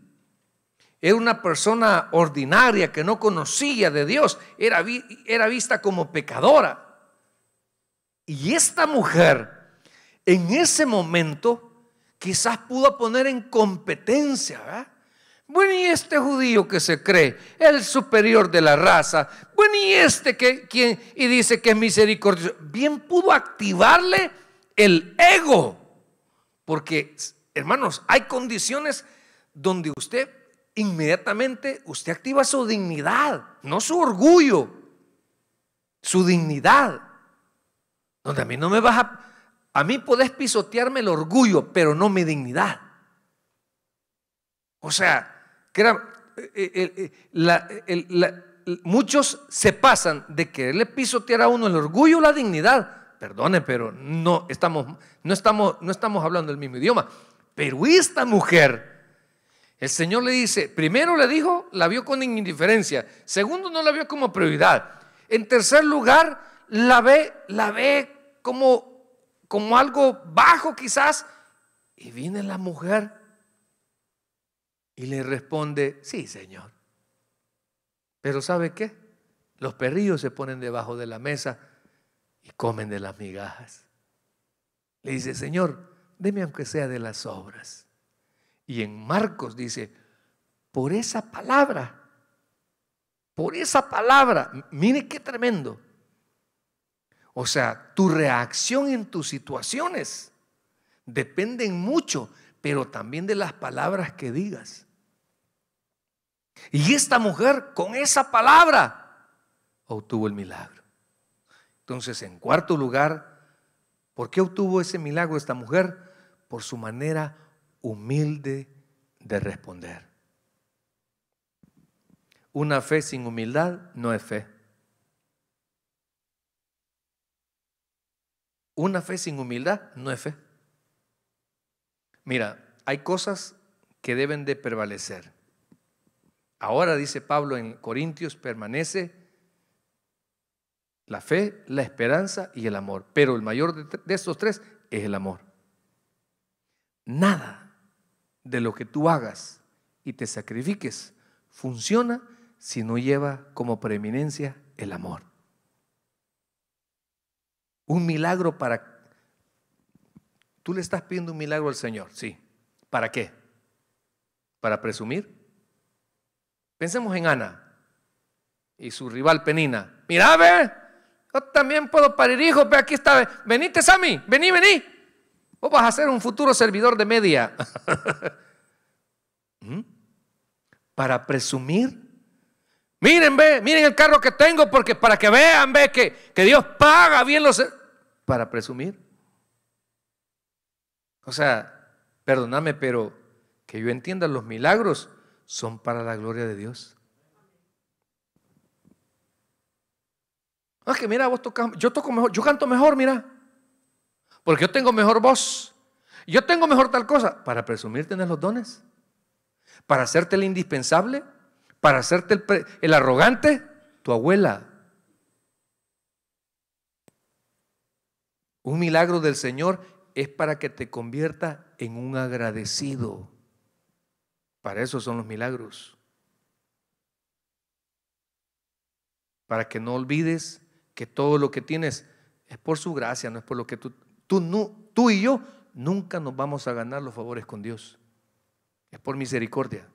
Era una persona ordinaria que no conocía de Dios. Era, era vista como pecadora. Y esta mujer en ese momento quizás pudo poner en competencia, ¿verdad? Bueno, y este judío que se cree el superior de la raza, bueno, y este que quien y dice que es misericordioso, bien pudo activarle el ego. Porque, hermanos, hay condiciones donde usted inmediatamente usted activa su dignidad, no su orgullo, su dignidad. Donde a mí no me vas a a mí podés pisotearme el orgullo, pero no mi dignidad. O sea, que eh, eh, eh, muchos se pasan de quererle pisotear a uno el orgullo o la dignidad. Perdone, pero no estamos, no, estamos, no estamos hablando el mismo idioma. Pero esta mujer, el Señor le dice, primero le dijo, la vio con indiferencia. Segundo, no la vio como prioridad. En tercer lugar, la ve, la ve como como algo bajo quizás. Y viene la mujer y le responde, sí, Señor. Pero ¿sabe qué? Los perrillos se ponen debajo de la mesa y comen de las migajas. Le dice, Señor, deme aunque sea de las obras. Y en Marcos dice, por esa palabra, por esa palabra, mire qué tremendo. O sea, tu reacción en tus situaciones dependen mucho, pero también de las palabras que digas. Y esta mujer con esa palabra obtuvo el milagro. Entonces, en cuarto lugar, ¿por qué obtuvo ese milagro esta mujer? Por su manera humilde de responder. Una fe sin humildad no es fe. Una fe sin humildad no es fe. Mira, hay cosas que deben de prevalecer. Ahora, dice Pablo en Corintios, permanece la fe, la esperanza y el amor. Pero el mayor de estos tres es el amor. Nada de lo que tú hagas y te sacrifiques funciona si no lleva como preeminencia el amor. Un milagro para... Tú le estás pidiendo un milagro al Señor, sí. ¿Para qué? ¿Para presumir? Pensemos en Ana y su rival Penina. Mira, ve, yo también puedo parir hijos, ve, aquí está, venite Sammy, vení, vení. Vos vas a ser un futuro servidor de media. ¿Mm? ¿Para presumir? Miren, ve, miren el carro que tengo porque para que vean, ve que, que Dios paga bien los... E-, para presumir. O sea, perdóname, pero que yo entienda, los milagros son para la gloria de Dios. Es ah, que mira, vos tocas, yo toco mejor, yo canto mejor, mira. Porque yo tengo mejor voz. Yo tengo mejor tal cosa. Para presumir tener los dones. Para hacerte el indispensable para hacerte el, arrogante, tu abuela. Un milagro del Señor es para que te convierta en un agradecido. Para eso son los milagros. Para que no olvides que todo lo que tienes es por su gracia, no es por lo que tú, tú, tú y yo nunca nos vamos a ganar los favores con Dios. Es por misericordia.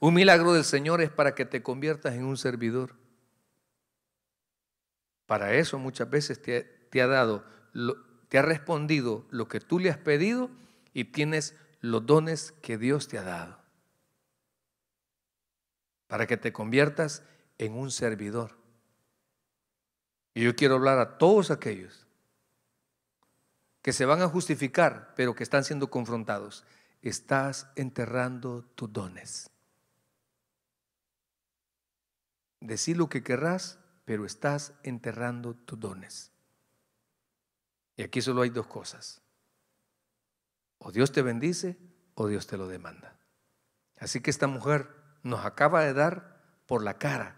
Un milagro del Señor es para que te conviertas en un servidor. Para eso muchas veces te, ha dado, te ha respondido lo que tú le has pedido y tienes los dones que Dios te ha dado. Para que te conviertas en un servidor. Y yo quiero hablar a todos aquellos que se van a justificar, pero que están siendo confrontados. Estás enterrando tus dones. Decir lo que querrás, pero estás enterrando tus dones. Y aquí solo hay dos cosas. O Dios te bendice o Dios te lo demanda. Así que esta mujer nos acaba de dar por la cara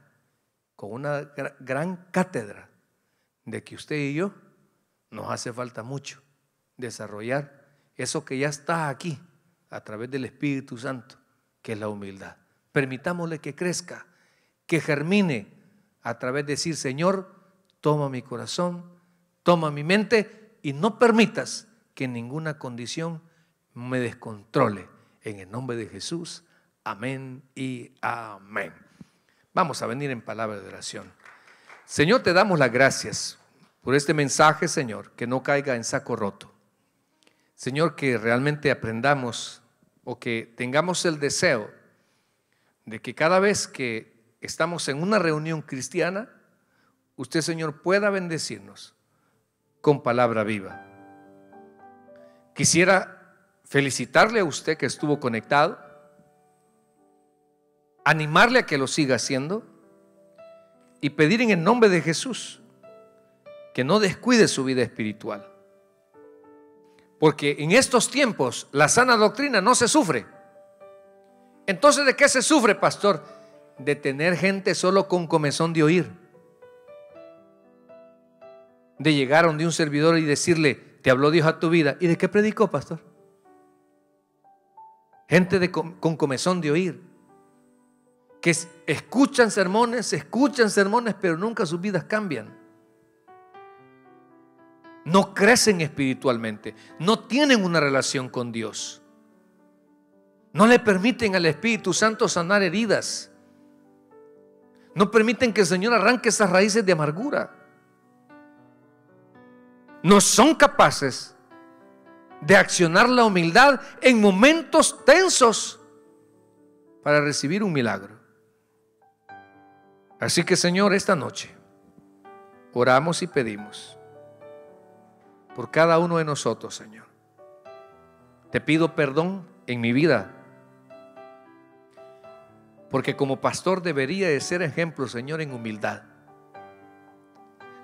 con una gran cátedra de que usted y yo nos hace falta mucho desarrollar eso que ya está aquí a través del Espíritu Santo, que es la humildad. Permitámosle que crezca que germine a través de decir, Señor, toma mi corazón, toma mi mente y no permitas que ninguna condición me descontrole. En el nombre de Jesús, amén y amén. Vamos a venir en palabra de oración. Señor, te damos las gracias por este mensaje, Señor, que no caiga en saco roto. Señor, que realmente aprendamos o que tengamos el deseo de que cada vez que estamos en una reunión cristiana, usted, Señor, pueda bendecirnos con palabra viva. Quisiera felicitarle a usted que estuvo conectado, animarle a que lo siga haciendo y pedir en el nombre de Jesús que no descuide su vida espiritual. Porque en estos tiempos la sana doctrina no se sufre. Entonces, ¿de qué se sufre, pastor? de tener gente solo con comezón de oír. De llegar a un servidor y decirle, te habló Dios a tu vida. ¿Y de qué predicó, pastor? Gente de, con comezón de oír. Que escuchan sermones, escuchan sermones, pero nunca sus vidas cambian. No crecen espiritualmente. No tienen una relación con Dios. No le permiten al Espíritu Santo sanar heridas. No permiten que el Señor arranque esas raíces de amargura. No son capaces de accionar la humildad en momentos tensos para recibir un milagro. Así que Señor, esta noche oramos y pedimos por cada uno de nosotros, Señor. Te pido perdón en mi vida porque como pastor debería de ser ejemplo, Señor, en humildad.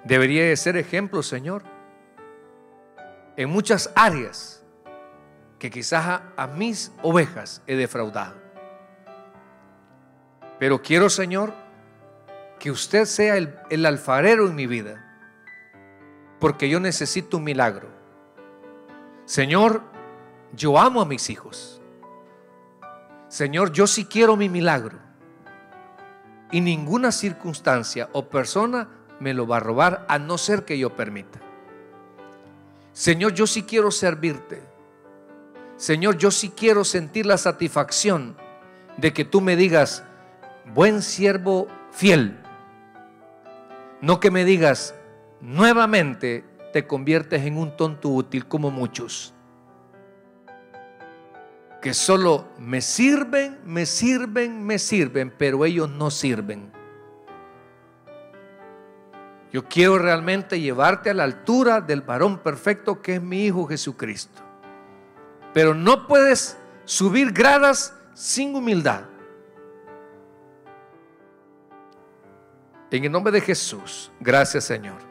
Debería de ser ejemplo, Señor, en muchas áreas que quizás a, mis ovejas he defraudado. Pero quiero, Señor, que usted sea el alfarero en mi vida, porque yo necesito un milagro. Señor, yo amo a mis hijos. Señor, yo sí quiero mi milagro. Y ninguna circunstancia o persona me lo va a robar a no ser que yo permita. Señor, yo sí quiero servirte. Señor, yo sí quiero sentir la satisfacción de que tú me digas, buen siervo fiel. No que me digas, nuevamente te conviertes en un tonto útil como muchos que solo me sirven, me sirven, me sirven, pero ellos no sirven. Yo quiero realmente llevarte a la altura del varón perfecto que es mi Hijo Jesucristo. Pero no puedes subir gradas sin humildad. En el nombre de Jesús, gracias Señor.